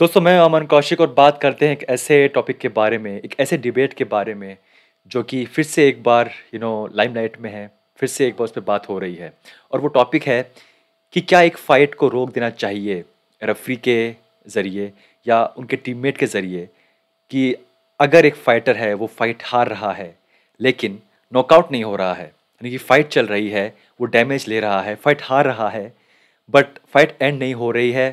दोस्तों मैं अमन कौशिक और बात करते हैं एक ऐसे टॉपिक के बारे में एक ऐसे डिबेट के बारे में जो कि फिर से एक बार यू नो लाइमलाइट में है फिर से एक बार उस पर बात हो रही है और वो टॉपिक है कि क्या एक फ़ाइट को रोक देना चाहिए रेफरी के ज़रिए या उनके टीममेट के ज़रिए कि अगर एक फ़ाइटर है वो फ़ाइट हार रहा है लेकिन नॉकआउट नहीं हो रहा है यानी कि फ़ाइट चल रही है वो डैमेज ले रहा है फ़ाइट हार रहा है बट फाइट एंड नहीं हो रही है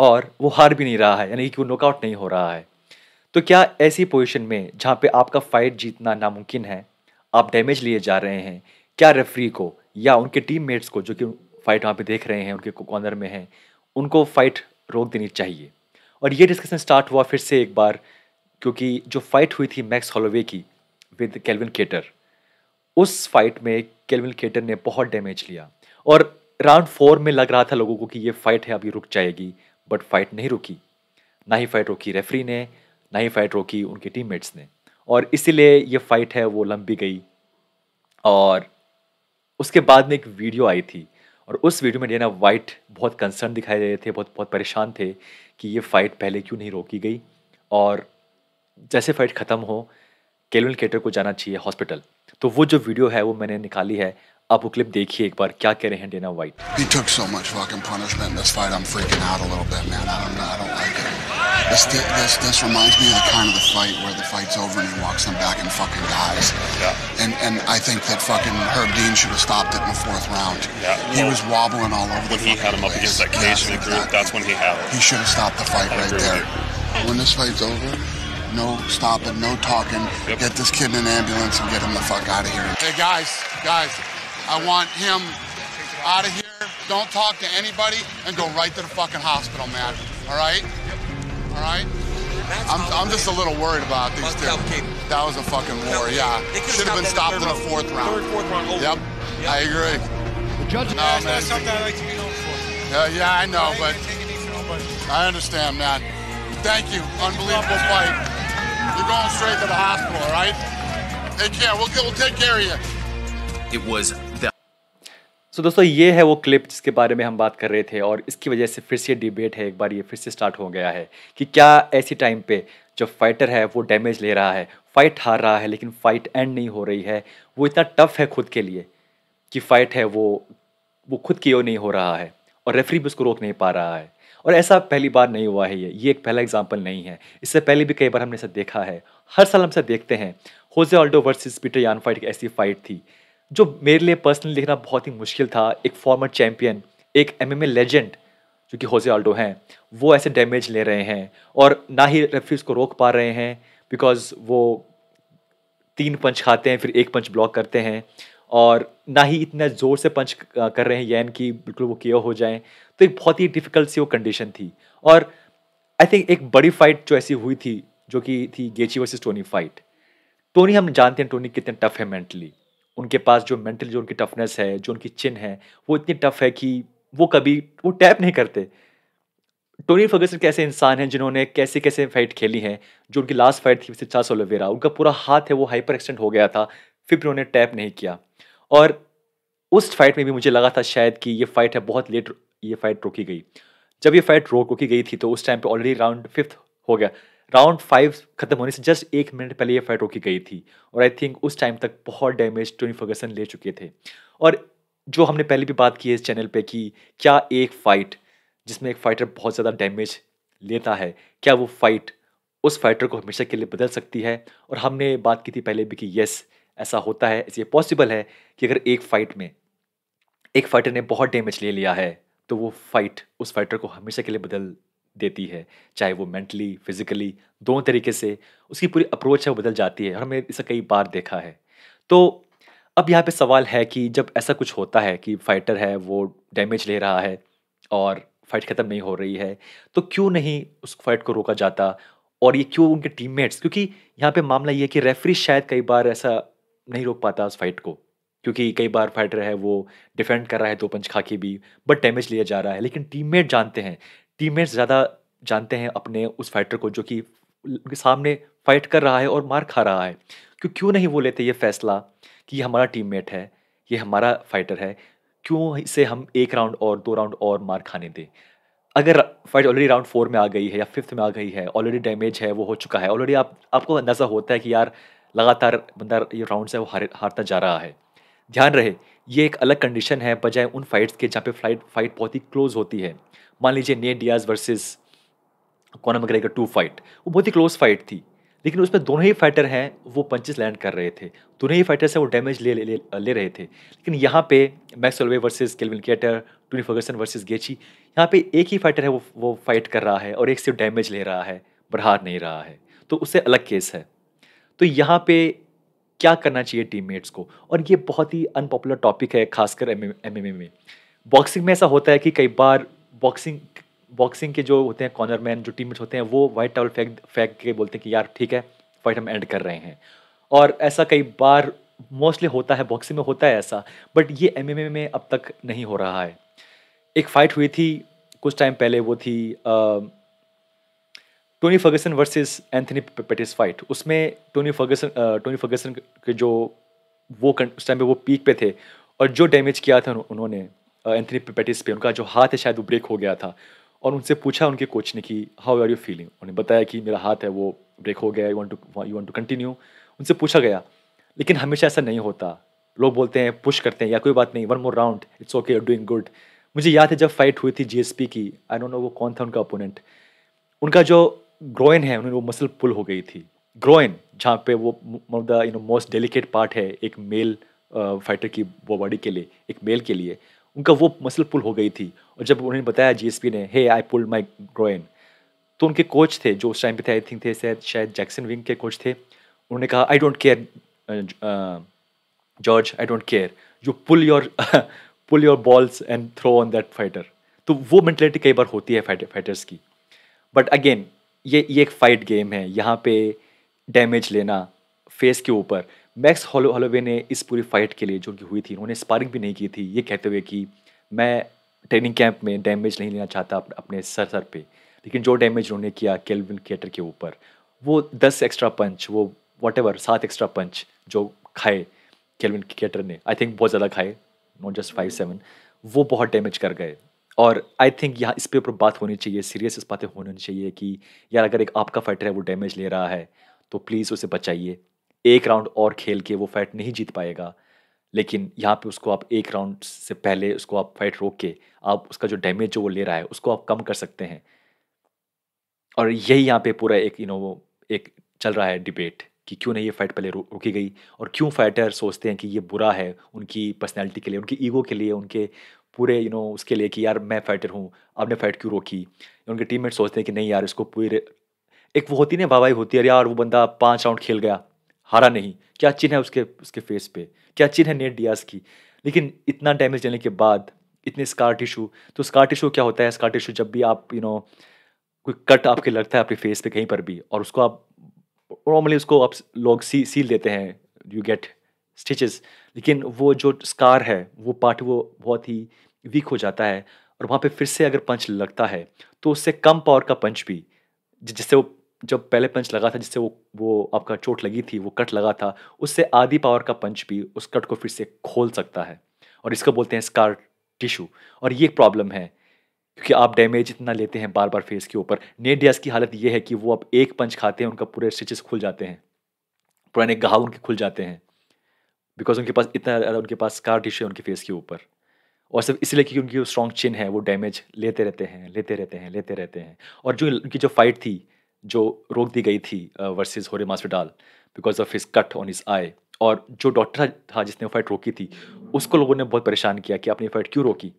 और वो हार भी नहीं रहा है यानी कि वो नॉकआउट नहीं हो रहा है तो क्या ऐसी पोजीशन में जहाँ पे आपका फाइट जीतना नामुमकिन है आप डैमेज लिए जा रहे हैं क्या रेफरी को या उनके टीम मेट्स को जो कि फाइट वहाँ पे देख रहे हैं उनके कॉर्नर में हैं उनको फाइट रोक देनी चाहिए और ये डिस्कशन स्टार्ट हुआ फिर से एक बार क्योंकि जो फाइट हुई थी मैक्स हॉलोवे की विद केल्विन केटर उस फाइट में केल्विन केटर ने बहुत डैमेज लिया और राउंड फोर में लग रहा था लोगों को कि ये फाइट है अभी रुक जाएगी बट फाइट नहीं रुकी ना ही फाइट रोकी रेफरी ने ना ही फाइट रोकी उनके टीममेट्स ने और इसीलिए ये फाइट है वो लंबी गई और उसके बाद में एक वीडियो आई थी और उस वीडियो में डेना वाइट बहुत कंसर्न दिखाई दे रहे थे बहुत बहुत परेशान थे कि ये फ़ाइट पहले क्यों नहीं रोकी गई और जैसे फ़ाइट ख़त्म हो केलविन केटर को जाना चाहिए हॉस्पिटल तो वो जो वीडियो है वो मैंने निकाली है आप वो क्लिप देखिए एक बार क्या कह रहे हैं Dana White He took so much fucking punishment in this fight. I'm freaking out a little bit, man. I don't, I don't like it. This, this, this reminds me of the kind of the fight where the fight's over and he walks them back and fucking dies. Yeah. And and I think that fucking Herb Dean should have stopped it in the fourth round. Yeah. He was wobbling all over. When he had him up against that cage yeah, in the group, that's when he had it. He should have stopped the fight I right there. When this fight's over, no stopping, no talking. Yep. Get this kid in an ambulance and get him the fuck out of here. Hey guys, guys. I want him out of here. Don't talk to anybody and go right to the fucking hospital, man. All right? All right? I'm, I'm just a little worried about these two. That was a fucking war, yeah. Should have been stopped in the fourth round. Third, fourth round. Yep, I agree. The judge no, man. That's something I like to be known for. Yeah, yeah, I know, but I understand, man. Thank you. Unbelievable fight. You're going straight to the hospital, all right? Take care. We'll, we'll take care of you. It was so दोस्तों ये है वो clip जिसके बारे में हम बात कर रहे थे और इसकी वजह से फिर से डिबेट है एक बार ये फिर से स्टार्ट हो गया है कि क्या ऐसी टाइम पे जो फाइटर है वो डैमेज ले रहा है फाइट हार रहा है लेकिन फाइट एंड नहीं हो रही है वो इतना टफ है खुद के लिए कि फाइट है वो वो खुद की ओर नहीं हो रहा है और रेफरी भी उसको रोक नहीं पा रहा है और ऐसा पहली बार नहीं हुआ है ये ये एक पहला एग्जाम्पल नहीं है इससे पहले भी कई बार हमने इसे देखा है हर साल हम इसे देखते हैं Jose Aldo versus Petr Yan fight की ऐसी फाइट थी जो मेरे लिए पर्सनली लिखना बहुत ही मुश्किल था एक फॉर्मर चैम्पियन एक एम एम लेजेंड जो कि होजे आल्डो हैं वो ऐसे डैमेज ले रहे हैं और ना ही रेफरी को रोक पा रहे हैं बिकॉज वो तीन पंच खाते हैं फिर एक पंच ब्लॉक करते हैं और ना ही इतना ज़ोर से पंच कर रहे हैं यैन कि बिल्कुल वो के हो जाएं तो एक बहुत ही डिफ़िकल्ट सी वो कंडीशन थी और आई थिंक एक बड़ी फाइट जो ऐसी हुई थी जो कि थी Gaethje versus Tony fight Tony हम जानते हैं टोनी कितने टफ है मेंटली उनके पास जो मेंटल जो उनकी टफनेस है जो उनकी चिन है वो इतनी टफ है कि वो कभी वो टैप नहीं करते टोनी फर्गसन कैसे इंसान हैं जिन्होंने कैसे कैसे फाइट खेली हैं जो उनकी लास्ट फाइट थी चार सोलोवेरा उनका पूरा हाथ है वो हाइपर एक्सटेंड हो गया था फिर भी उन्होंने टैप नहीं किया और उस फाइट में भी मुझे लगा था शायद कि ये फाइट है बहुत लेट ये फाइट रोकी गई जब ये फाइट रोक रोकी गई थी तो उस टाइम पे ऑलरेडी राउंड फिफ्थ हो गया राउंड फाइव खत्म होने से जस्ट एक मिनट पहले ये फाइट रोकी गई थी और आई थिंक उस टाइम तक बहुत डैमेज टोनी फर्गसन ले चुके थे और जो हमने पहले भी बात की है इस चैनल पे कि क्या एक फाइट जिसमें एक फाइटर बहुत ज़्यादा डैमेज लेता है क्या वो फाइट उस फाइटर को हमेशा के लिए बदल सकती है और हमने बात की थी पहले भी कि यस ऐसा होता है इसलिए पॉसिबल है कि अगर एक फाइट में एक फाइटर ने बहुत डैमेज ले लिया है तो वो फाइट उस फाइटर को हमेशा के लिए बदल देती है चाहे वो मेंटली फिजिकली दोनों तरीके से उसकी पूरी अप्रोच है वो बदल जाती है और हमने इसे कई बार देखा है तो अब यहाँ पे सवाल है कि जब ऐसा कुछ होता है कि फाइटर है वो डैमेज ले रहा है और फाइट ख़त्म नहीं हो रही है तो क्यों नहीं उस फाइट को रोका जाता और ये क्यों उनके टीममेट्स क्योंकि यहाँ पे मामला ये है कि रेफरी शायद कई बार ऐसा नहीं रोक पाता उस फाइट को क्योंकि कई बार फाइटर है वो डिफेंड कर रहा है दो पंच खा के भी बट डैमेज लिया जा रहा है लेकिन टीममेट जानते हैं टीममेट्स ज़्यादा जानते हैं अपने उस फाइटर को जो कि उनके सामने फाइट कर रहा है और मार खा रहा है क्यों क्यों नहीं वो लेते ये फैसला कि ये हमारा टीममेट है ये हमारा फाइटर है क्यों इसे हम एक राउंड और दो राउंड और मार खाने दें अगर फाइट ऑलरेडी राउंड फोर में आ गई है या फिफ्थ में आ गई है ऑलरेडी डैमेज है वो हो चुका है ऑलरेडी आप आपको अंदाज़ा होता है कि यार लगातार बंदा ये राउंड से वो हार हारता जा रहा है ध्यान रहे ये एक अलग कंडीशन है बजाय उन फाइट्स के जहाँ पे फ्लाइट फाइट बहुत ही क्लोज होती है मान लीजिए ने Diaz versus Conor McGregor two fight वो बहुत ही क्लोज फाइट थी लेकिन उसमें दोनों ही फाइटर हैं वो पंचेस लैंड कर रहे थे दोनों ही फाइटर से वो डैमेज ले ले, ले ले रहे थे लेकिन यहाँ पे Max Holloway versus Calvin Kattar Tony Ferguson versus Gaethje यहाँ पे एक ही फाइटर है वो वो फाइट कर रहा है और एक सिर्फ डैमेज ले रहा है बढ़ा नहीं रहा है तो उससे अलग केस है तो यहाँ पे क्या करना चाहिए टीममेट्स को और ये बहुत ही अनपॉपुलर टॉपिक है खासकर एम एम में बॉक्सिंग में ऐसा होता है कि कई बार बॉक्सिंग बॉक्सिंग के जो होते हैं कॉर्नर मैन जो टीममेट्स होते हैं वो वाइट टॉवल फेंक फेंक के बोलते हैं कि यार ठीक है फाइट हम एंड कर रहे हैं और ऐसा कई बार मोस्टली होता है बॉक्सिंग में होता है ऐसा बट ये एम में अब तक नहीं हो रहा है एक फ़ाइट हुई थी कुछ टाइम पहले वो थी Tony Ferguson versus Anthony Pettis fight उसमें टोनी फर्गसन टोनी फर्गसन के जो वो उस टाइम पे वो पीक पे थे और जो डैमेज किया था उन्होंने एंथनी पेटिस पे उनका जो हाथ है शायद वो ब्रेक हो गया था और उनसे पूछा उनके कोच ने कि हाउ आर यू फीलिंग उन्हें बताया कि मेरा हाथ है वो ब्रेक हो गया you want to you want to continue उनसे पूछा गया लेकिन हमेशा ऐसा नहीं होता लोग बोलते हैं पुश करते हैं या कोई बात नहीं one more round it's okay you doing good मुझे याद है जब फाइट हुई थी जीएसपी की आई डोंट नो वो कौन था उनका ओपोनेंट उनका जो ग्रोइन है उन्हें वो मसल पुल हो गई थी ग्रोइन जहाँ पे वो the you know most delicate part है एक मेल फाइटर की वो बॉडी के लिए एक मेल के लिए उनका वो मसल पुल हो गई थी और जब उन्होंने बताया जीएसपी ने हे आई पुल माई ग्रोइन तो उनके कोच थे जो उस टाइम पे थे आई थिंक थे शायद शायद जैक्सन विंग के कोच थे उन्होंने कहा I don't care George I don't care you pull your pull your balls and throw on that fighter तो वो मैंटेलिटी कई बार होती है फाइटर्स की बट अगेन ये ये एक फाइट गेम है यहाँ पे डैमेज लेना फेस के ऊपर मैक्स हॉलो हॉलोवे ने इस पूरी फाइट के लिए जो कि हुई थी उन्होंने स्पारिंग भी नहीं की थी ये कहते हुए कि मैं ट्रेनिंग कैंप में डैमेज नहीं लेना चाहता अपने सर सर पे लेकिन जो डैमेज उन्होंने किया केल्विन केटर के ऊपर वो दस एक्स्ट्रा पंच वो वट एवर सात एक्स्ट्रा पंच जो खाए केल्विन केटर ने आई थिंक बहुत ज़्यादा खाए नॉट जस्ट फाइव सेवन वो बहुत डैमेज कर गए और आई थिंक यहाँ इस पे ऊपर बात होनी चाहिए सीरियस इस बातें होनी चाहिए कि यार अगर एक आपका फाइटर है वो डैमेज ले रहा है तो प्लीज़ उसे बचाइए एक राउंड और खेल के वो फाइट नहीं जीत पाएगा लेकिन यहाँ पे उसको आप एक राउंड से पहले उसको आप फाइट रोक के आप उसका जो डैमेज जो वो ले रहा है उसको आप कम कर सकते हैं और यही यहाँ पे पूरा एक यू नो वो एक चल रहा है डिबेट कि क्यों नहीं ये फाइट पहले रोकी गई और क्यों फाइटर सोचते हैं कि ये बुरा है उनकी पर्सनैलिटी के लिए उनकी ईगो के लिए उनके पूरे यू नो उसके लिए कि यार मैं फाइटर हूँ आपने फाइट क्यों रोकी उनके टीम सोचते हैं कि नहीं यार इसको पूरे एक वो होती ना वाहवाही होती है यार वो बंदा पाँच राउंड खेल गया हारा नहीं क्या चिन्ह है उसके उसके फेस पे क्या चिन्ह है नेट डियास की लेकिन इतना डैमेज देने के बाद इतने स्कार टिशू तो स्कार टिशू क्या होता है स्कार टिशू जब भी आप यू you नो know, कोई कट आपके लगता है आपके फेस पे कहीं पर भी और उसको आप नॉर्मली उसको आप लोग सी सील देते हैं यू गेट स्टिचेस लेकिन वो जो स्कार है वो पार्ट वो बहुत ही वीक हो जाता है और वहाँ पे फिर से अगर पंच लगता है तो उससे कम पावर का पंच भी जिससे वो जब पहले पंच लगा था जिससे वो वो आपका चोट लगी थी वो कट लगा था उससे आधी पावर का पंच भी उस कट को फिर से खोल सकता है और इसको बोलते हैं स्कार टिश्यू और ये प्रॉब्लम है क्योंकि आप डैमेज इतना लेते हैं बार बार फेस के ऊपर नेट डियास की हालत यह है कि वो अब एक पंच खाते हैं उनका पूरे स्टिचेस खुल जाते हैं पुराने घाव उनके खुल जाते हैं बिकॉज उनके पास इतना ज़्यादा उनके पास स्कार टिश्यू है उनके फेस के ऊपर और सिर्फ इसलिए क्योंकि उनकी जो स्ट्रॉन्ग चिन है वो डैमेज लेते रहते हैं लेते रहते हैं लेते रहते हैं और जो उनकी जो फाइट थी जो रोक दी गई थी वर्सेज होरे Masvidal because of his cut on his eye और जो डॉक्टर था जिसने फाइट रोकी थी उसको लोगों ने बहुत परेशान किया कि आपने फाइट क्यों रोकी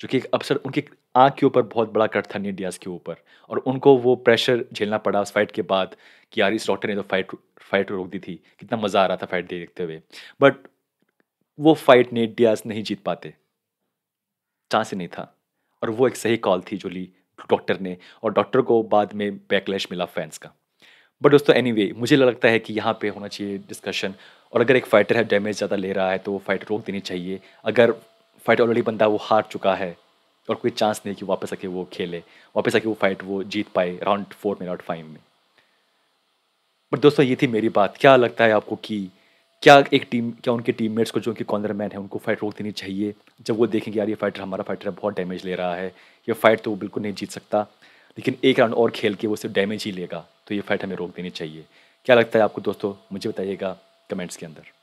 जो कि एक अवसर उनकी आँख के ऊपर बहुत बड़ा कट था नील के ऊपर और उनको वो प्रेशर झेलना पड़ा उस फाइट के बाद कि यार इस डॉक्टर ने तो फाइट फाइट रोक दी थी कितना मज़ा आ रहा था फाइट देखते हुए बट वो फाइट नेट डियाज नहीं जीत पाते चांस ही नहीं था और वो एक सही कॉल थी जो ली डॉक्टर ने और डॉक्टर को बाद में बैकलैश मिला फैंस का बट दोस्तों एनी anyway, मुझे लगता है कि यहाँ पे होना चाहिए डिस्कशन और अगर एक फाइटर है डैमेज ज़्यादा ले रहा है तो वो फाइट रोक देनी चाहिए अगर फाइट ऑलरेडी बंदा वो हार चुका है और कोई चांस नहीं कि वापस आके वो खेले वापस आके वो फाइट वो जीत पाए राउंड फोर में राउंड फाइव में बट दोस्तों ये थी मेरी बात क्या लगता है आपको कि क्या एक टीम क्या उनके टीममेट्स को जो उनके मैन है उनको फाइट रोक देनी चाहिए जब वो देखेंगे यार ये फाइटर हमारा फाइटर बहुत डैमेज ले रहा है ये फाइट तो वो बिल्कुल नहीं जीत सकता लेकिन एक राउंड और खेल के वो सिर्फ डैमेज ही लेगा तो ये फाइट हमें रोक देनी चाहिए क्या लगता है आपको दोस्तों मुझे बताइएगा कमेंट्स के अंदर